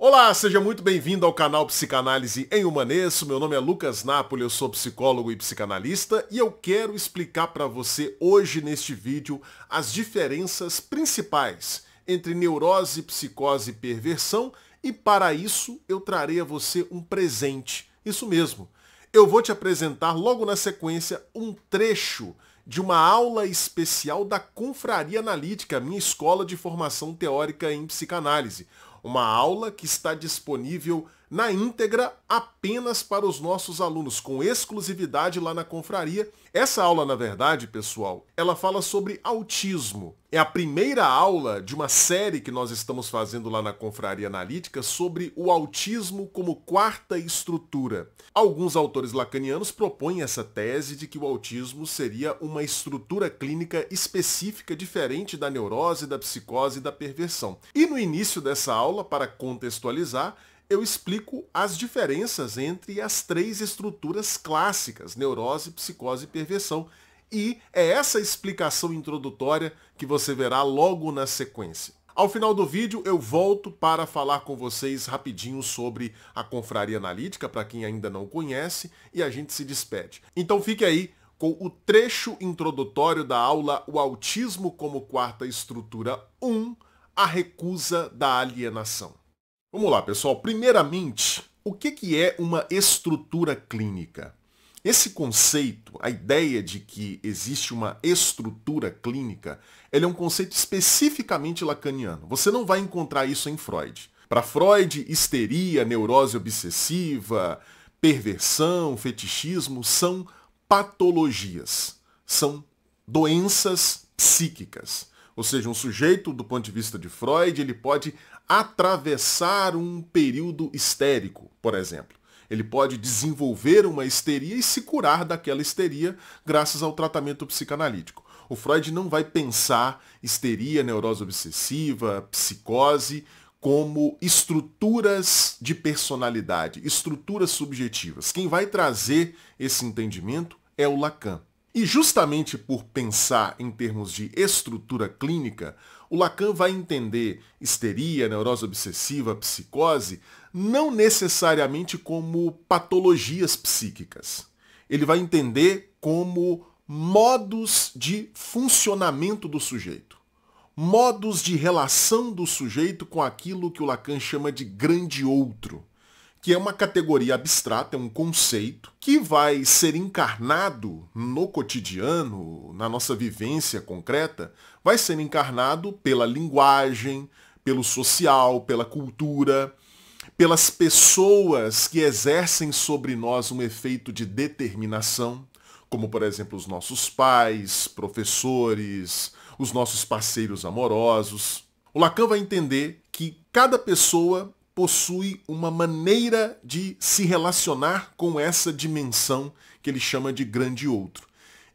Olá, seja muito bem-vindo ao canal Psicanálise em Humanes. Meu nome é Lucas Napoli, eu sou psicólogo e psicanalista e eu quero explicar para você hoje neste vídeo as diferenças principais entre neurose, psicose e perversão e para isso eu trarei a você um presente. Isso mesmo. Eu vou te apresentar logo na sequência um trecho de uma aula especial da Confraria Analítica, minha escola de formação teórica em psicanálise, uma aula que está disponível na íntegra apenas para os nossos alunos, com exclusividade lá na confraria. Essa aula, na verdade, pessoal, ela fala sobre autismo. É a primeira aula de uma série que nós estamos fazendo lá na Confraria Analítica sobre o autismo como quarta estrutura. Alguns autores lacanianos propõem essa tese de que o autismo seria uma estrutura clínica específica diferente da neurose, da psicose e da perversão. E no início dessa aula, para contextualizar, eu explico as diferenças entre as três estruturas clássicas, neurose, psicose e perversão. E é essa explicação introdutória que você verá logo na sequência. Ao final do vídeo eu volto para falar com vocês rapidinho sobre a Confraria Analítica, para quem ainda não conhece, e a gente se despede. Então fique aí com o trecho introdutório da aula O Autismo como Quarta Estrutura 1, a recusa da alienação. Vamos lá, pessoal. Primeiramente, o que, que é uma estrutura clínica? Esse conceito, a ideia de que existe uma estrutura clínica, ele é um conceito especificamente lacaniano. Você não vai encontrar isso em Freud. Para Freud, histeria, neurose obsessiva, perversão, fetichismo são patologias, são doenças psíquicas. Ou seja, um sujeito, do ponto de vista de Freud, ele pode atravessar um período histérico, por exemplo. Ele pode desenvolver uma histeria e se curar daquela histeria graças ao tratamento psicanalítico. O Freud não vai pensar histeria, neurose obsessiva, psicose como estruturas de personalidade, estruturas subjetivas. Quem vai trazer esse entendimento é o Lacan. E justamente por pensar em termos de estrutura clínica, o Lacan vai entender histeria, neurose obsessiva, psicose, não necessariamente como patologias psíquicas. Ele vai entender como modos de funcionamento do sujeito, modos de relação do sujeito com aquilo que o Lacan chama de grande outro que é uma categoria abstrata, é um conceito que vai ser encarnado no cotidiano, na nossa vivência concreta, vai ser encarnado pela linguagem, pelo social, pela cultura, pelas pessoas que exercem sobre nós um efeito de determinação, como por exemplo os nossos pais, professores, os nossos parceiros amorosos. O Lacan vai entender que cada pessoa possui uma maneira de se relacionar com essa dimensão que ele chama de grande outro.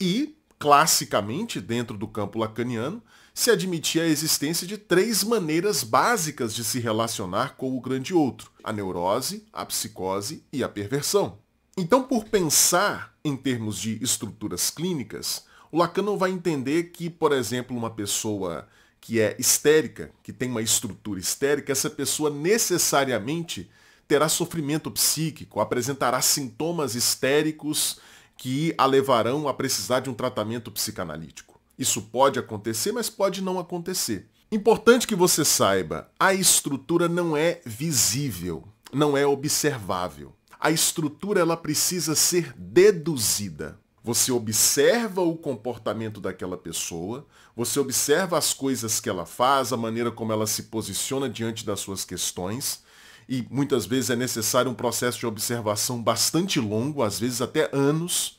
E, classicamente, dentro do campo lacaniano, se admitia a existência de três maneiras básicas de se relacionar com o grande outro: a neurose, a psicose e a perversão. Então, por pensar em termos de estruturas clínicas, o Lacan não vai entender que, por exemplo, uma pessoa que é histérica, que tem uma estrutura histérica, essa pessoa necessariamente terá sofrimento psíquico, apresentará sintomas histéricos que a levarão a precisar de um tratamento psicanalítico. Isso pode acontecer, mas pode não acontecer. Importante que você saiba, a estrutura não é visível, não é observável. A estrutura ela precisa ser deduzida. Você observa o comportamento daquela pessoa, você observa as coisas que ela faz, a maneira como ela se posiciona diante das suas questões, e muitas vezes é necessário um processo de observação bastante longo, às vezes até anos.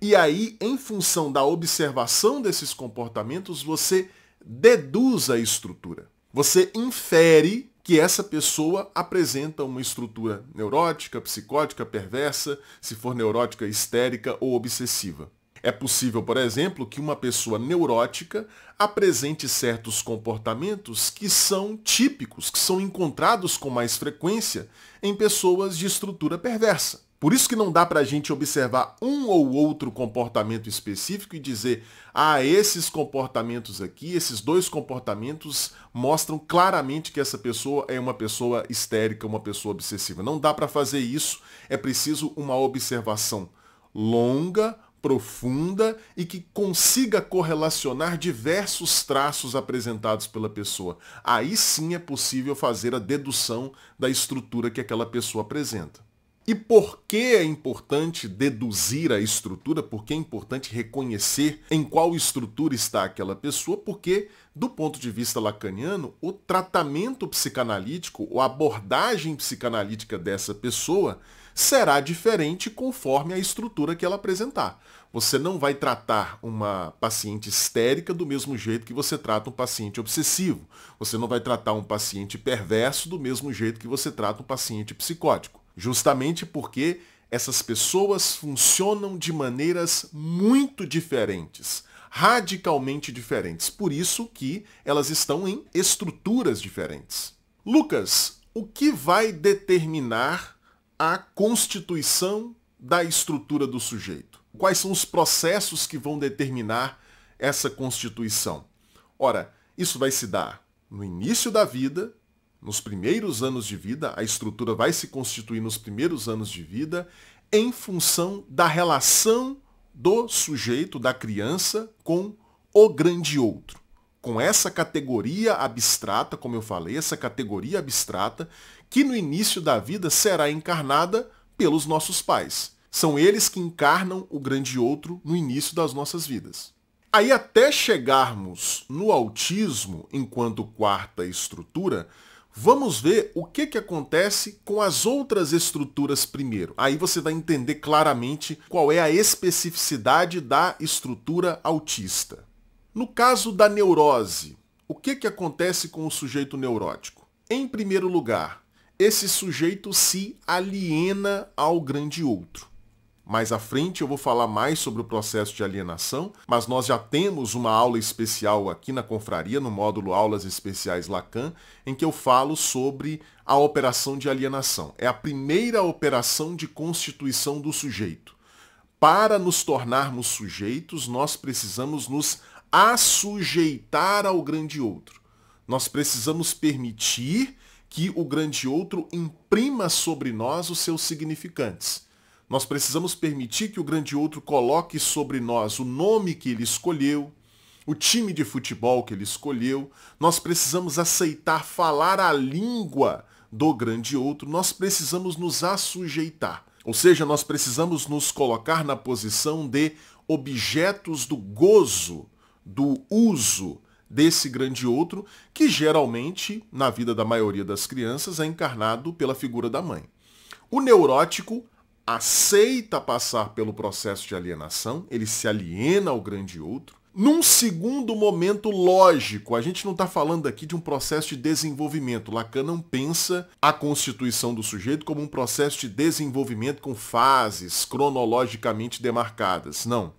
E aí, em função da observação desses comportamentos, você deduz a estrutura. Você infere que essa pessoa apresenta uma estrutura neurótica, psicótica, perversa, se for neurótica, histérica ou obsessiva. É possível, por exemplo, que uma pessoa neurótica apresente certos comportamentos que são típicos, que são encontrados com mais frequência em pessoas de estrutura perversa. Por isso que não dá para a gente observar um ou outro comportamento específico e dizer, ah, esses comportamentos aqui, esses dois comportamentos mostram claramente que essa pessoa é uma pessoa histérica, uma pessoa obsessiva. Não dá para fazer isso, é preciso uma observação longa, profunda e que consiga correlacionar diversos traços apresentados pela pessoa. Aí sim é possível fazer a dedução da estrutura que aquela pessoa apresenta. E por que é importante deduzir a estrutura? Por que é importante reconhecer em qual estrutura está aquela pessoa? Porque, do ponto de vista lacaniano, o tratamento psicanalítico, ou abordagem psicanalítica dessa pessoa, será diferente conforme a estrutura que ela apresentar. Você não vai tratar uma paciente histérica do mesmo jeito que você trata um paciente obsessivo. Você não vai tratar um paciente perverso do mesmo jeito que você trata um paciente psicótico justamente porque essas pessoas funcionam de maneiras muito diferentes, radicalmente diferentes. Por isso que elas estão em estruturas diferentes. Lucas, o que vai determinar a constituição da estrutura do sujeito? Quais são os processos que vão determinar essa constituição? Ora, isso vai se dar no início da vida, nos primeiros anos de vida, a estrutura vai se constituir nos primeiros anos de vida, em função da relação do sujeito, da criança, com o grande outro. Com essa categoria abstrata, como eu falei, essa categoria abstrata, que no início da vida será encarnada pelos nossos pais. São eles que encarnam o grande outro no início das nossas vidas. Aí até chegarmos no autismo enquanto quarta estrutura, Vamos ver o que, que acontece com as outras estruturas primeiro. Aí você vai entender claramente qual é a especificidade da estrutura autista. No caso da neurose, o que, que acontece com o sujeito neurótico? Em primeiro lugar, esse sujeito se aliena ao grande outro. Mais à frente eu vou falar mais sobre o processo de alienação, mas nós já temos uma aula especial aqui na confraria, no módulo Aulas Especiais Lacan, em que eu falo sobre a operação de alienação. É a primeira operação de constituição do sujeito. Para nos tornarmos sujeitos, nós precisamos nos assujeitar ao grande outro. Nós precisamos permitir que o grande outro imprima sobre nós os seus significantes. Nós precisamos permitir que o grande outro coloque sobre nós o nome que ele escolheu, o time de futebol que ele escolheu. Nós precisamos aceitar falar a língua do grande outro. Nós precisamos nos assujeitar. Ou seja, nós precisamos nos colocar na posição de objetos do gozo, do uso desse grande outro, que geralmente, na vida da maioria das crianças, é encarnado pela figura da mãe. O neurótico aceita passar pelo processo de alienação, ele se aliena ao grande outro. Num segundo momento lógico, a gente não está falando aqui de um processo de desenvolvimento. Lacan não pensa a constituição do sujeito como um processo de desenvolvimento com fases cronologicamente demarcadas. Não.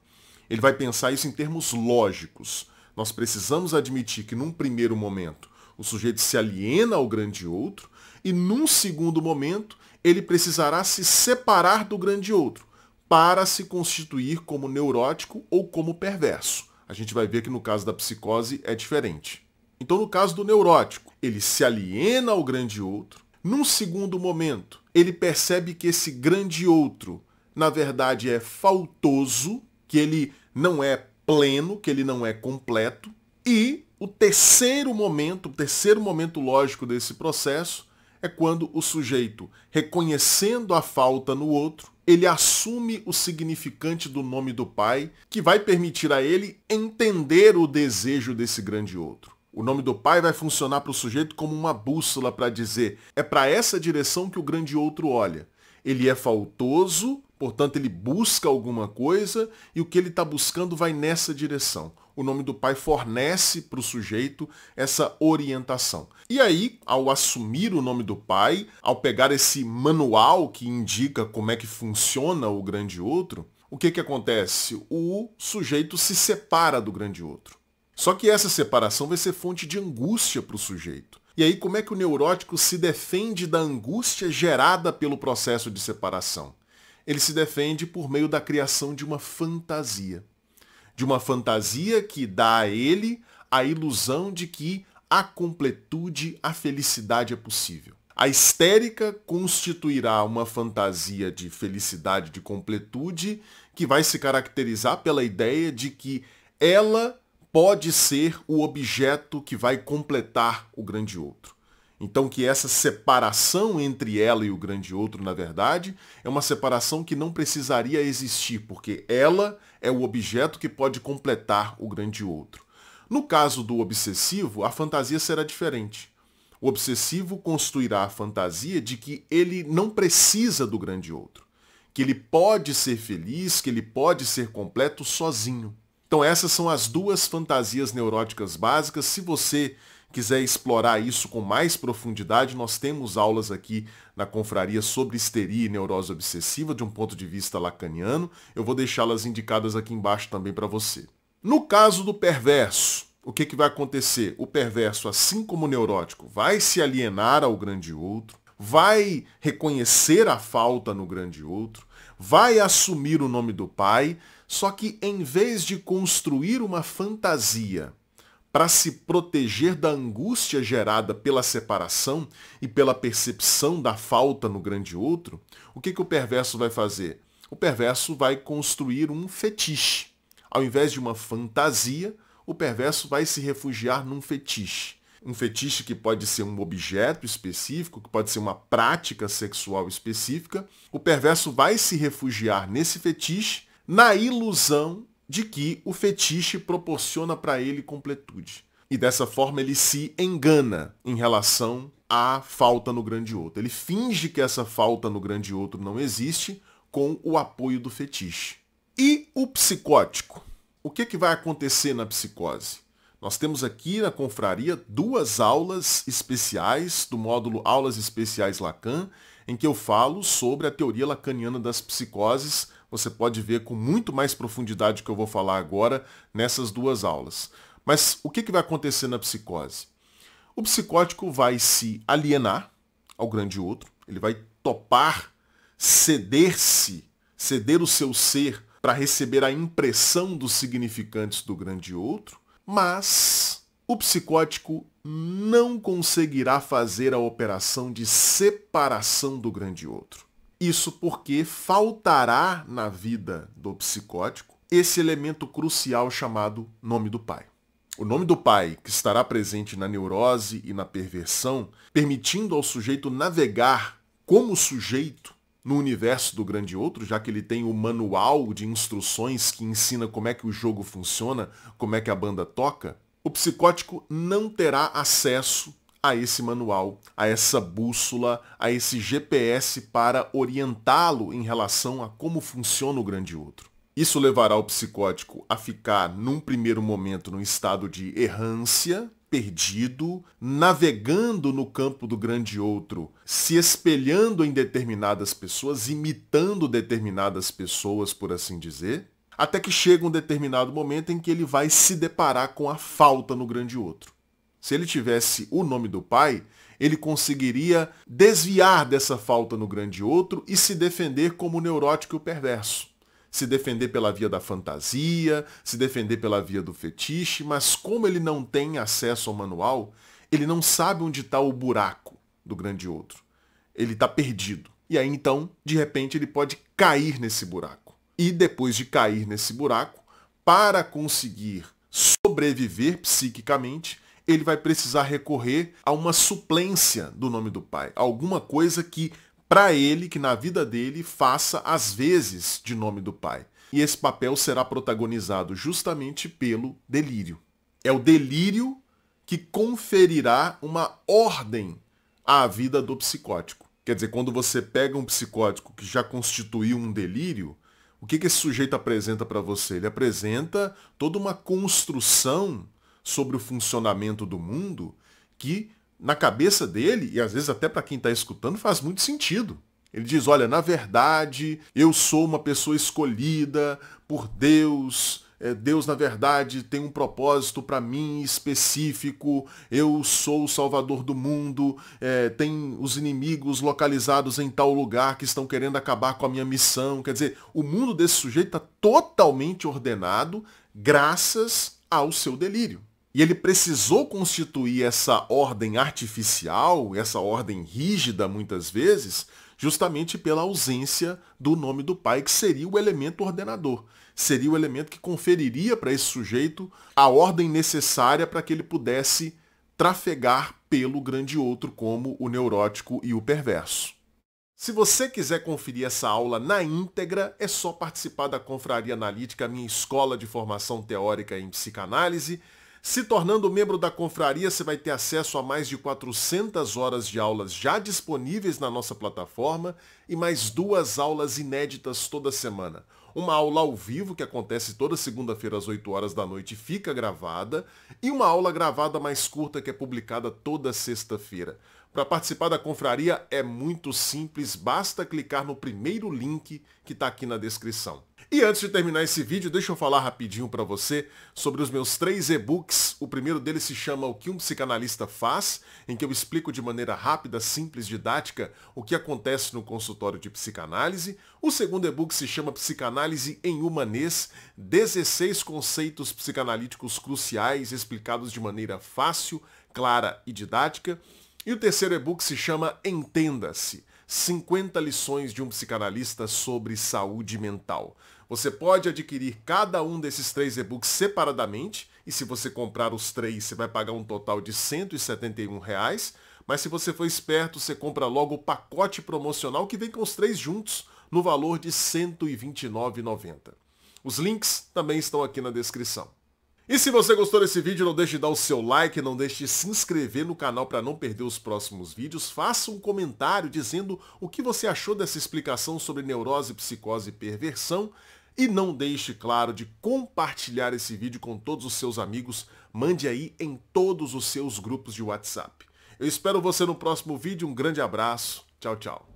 Ele vai pensar isso em termos lógicos. Nós precisamos admitir que num primeiro momento o sujeito se aliena ao grande outro e num segundo momento ele precisará se separar do grande outro para se constituir como neurótico ou como perverso. A gente vai ver que no caso da psicose é diferente. Então, no caso do neurótico, ele se aliena ao grande outro. Num segundo momento, ele percebe que esse grande outro, na verdade, é faltoso, que ele não é pleno, que ele não é completo. E o terceiro momento, o terceiro momento lógico desse processo, é quando o sujeito, reconhecendo a falta no outro, ele assume o significante do nome do Pai, que vai permitir a ele entender o desejo desse grande outro. O nome do Pai vai funcionar para o sujeito como uma bússola para dizer: é para essa direção que o grande outro olha. Ele é faltoso, portanto, ele busca alguma coisa e o que ele está buscando vai nessa direção o nome do pai fornece para o sujeito essa orientação. E aí, ao assumir o nome do pai, ao pegar esse manual que indica como é que funciona o grande outro, o que, que acontece? O sujeito se separa do grande outro. Só que essa separação vai ser fonte de angústia para o sujeito. E aí, como é que o neurótico se defende da angústia gerada pelo processo de separação? Ele se defende por meio da criação de uma fantasia de uma fantasia que dá a ele a ilusão de que a completude, a felicidade é possível. A histérica constituirá uma fantasia de felicidade, de completude, que vai se caracterizar pela ideia de que ela pode ser o objeto que vai completar o grande outro. Então que essa separação entre ela e o grande outro, na verdade, é uma separação que não precisaria existir, porque ela é o objeto que pode completar o grande outro. No caso do obsessivo, a fantasia será diferente. O obsessivo construirá a fantasia de que ele não precisa do grande outro, que ele pode ser feliz, que ele pode ser completo sozinho. Então essas são as duas fantasias neuróticas básicas. Se você quiser explorar isso com mais profundidade, nós temos aulas aqui na confraria sobre histeria e neurose obsessiva de um ponto de vista lacaniano. Eu vou deixá-las indicadas aqui embaixo também para você. No caso do perverso, o que, que vai acontecer? O perverso, assim como o neurótico, vai se alienar ao grande outro, vai reconhecer a falta no grande outro, vai assumir o nome do pai, só que em vez de construir uma fantasia para se proteger da angústia gerada pela separação e pela percepção da falta no grande outro, o que, que o perverso vai fazer? O perverso vai construir um fetiche. Ao invés de uma fantasia, o perverso vai se refugiar num fetiche. Um fetiche que pode ser um objeto específico, que pode ser uma prática sexual específica. O perverso vai se refugiar nesse fetiche na ilusão de que o fetiche proporciona para ele completude. E dessa forma ele se engana em relação à falta no grande outro. Ele finge que essa falta no grande outro não existe com o apoio do fetiche. E o psicótico? O que, que vai acontecer na psicose? Nós temos aqui na confraria duas aulas especiais do módulo Aulas Especiais Lacan, em que eu falo sobre a teoria lacaniana das psicoses você pode ver com muito mais profundidade que eu vou falar agora nessas duas aulas. Mas o que, que vai acontecer na psicose? O psicótico vai se alienar ao grande outro, ele vai topar, ceder-se, ceder o seu ser para receber a impressão dos significantes do grande outro, mas o psicótico não conseguirá fazer a operação de separação do grande outro. Isso porque faltará na vida do psicótico esse elemento crucial chamado nome do pai. O nome do pai, que estará presente na neurose e na perversão, permitindo ao sujeito navegar como sujeito no universo do grande outro, já que ele tem o manual de instruções que ensina como é que o jogo funciona, como é que a banda toca, o psicótico não terá acesso a esse manual, a essa bússola, a esse GPS para orientá-lo em relação a como funciona o grande outro. Isso levará o psicótico a ficar, num primeiro momento, num estado de errância, perdido, navegando no campo do grande outro, se espelhando em determinadas pessoas, imitando determinadas pessoas, por assim dizer, até que chega um determinado momento em que ele vai se deparar com a falta no grande outro se ele tivesse o nome do pai, ele conseguiria desviar dessa falta no grande outro e se defender como neurótico e o perverso. Se defender pela via da fantasia, se defender pela via do fetiche, mas como ele não tem acesso ao manual, ele não sabe onde está o buraco do grande outro. Ele está perdido. E aí então, de repente, ele pode cair nesse buraco. E depois de cair nesse buraco, para conseguir sobreviver psiquicamente, ele vai precisar recorrer a uma suplência do nome do pai, alguma coisa que para ele, que na vida dele faça às vezes de nome do pai. E esse papel será protagonizado justamente pelo delírio. É o delírio que conferirá uma ordem à vida do psicótico. Quer dizer, quando você pega um psicótico que já constituiu um delírio, o que, que esse sujeito apresenta para você? Ele apresenta toda uma construção sobre o funcionamento do mundo que, na cabeça dele, e às vezes até para quem está escutando, faz muito sentido. Ele diz: Olha, na verdade, eu sou uma pessoa escolhida por Deus. É, Deus, na verdade, tem um propósito para mim específico. Eu sou o salvador do mundo. É, tem os inimigos localizados em tal lugar que estão querendo acabar com a minha missão. Quer dizer, o mundo desse sujeito está totalmente ordenado graças ao seu delírio. E ele precisou constituir essa ordem artificial, essa ordem rígida muitas vezes, justamente pela ausência do nome do pai, que seria o elemento ordenador. Seria o elemento que conferiria para esse sujeito a ordem necessária para que ele pudesse trafegar pelo grande outro como o neurótico e o perverso. Se você quiser conferir essa aula na íntegra, é só participar da Confraria Analítica, minha escola de formação teórica em psicanálise. Se tornando membro da confraria, você vai ter acesso a mais de 400 horas de aulas já disponíveis na nossa plataforma e mais duas aulas inéditas toda semana. Uma aula ao vivo, que acontece toda segunda-feira às 8 horas da noite e fica gravada, e uma aula gravada mais curta, que é publicada toda sexta-feira. Para participar da confraria é muito simples, basta clicar no primeiro link que está aqui na descrição. E antes de terminar esse vídeo, deixa eu falar rapidinho para você sobre os meus três e-books. O primeiro deles se chama O que um psicanalista faz, em que eu explico de maneira rápida, simples, didática o que acontece no consultório de psicanálise. O segundo e-book se chama Psicanálise em Humanês, 16 conceitos psicanalíticos cruciais explicados de maneira fácil, clara e didática. E o terceiro e-book se chama Entenda-se 50 lições de um psicanalista sobre saúde mental. Você pode adquirir cada um desses três e-books separadamente, e se você comprar os três, você vai pagar um total de R$ 171. Reais, mas se você for esperto, você compra logo o pacote promocional que vem com os três juntos, no valor de R$ 129,90. Os links também estão aqui na descrição. E se você gostou desse vídeo, não deixe de dar o seu like, não deixe de se inscrever no canal para não perder os próximos vídeos. Faça um comentário dizendo o que você achou dessa explicação sobre neurose, psicose e perversão. E não deixe, claro, de compartilhar esse vídeo com todos os seus amigos. Mande aí em todos os seus grupos de WhatsApp. Eu espero você no próximo vídeo. Um grande abraço. Tchau, tchau.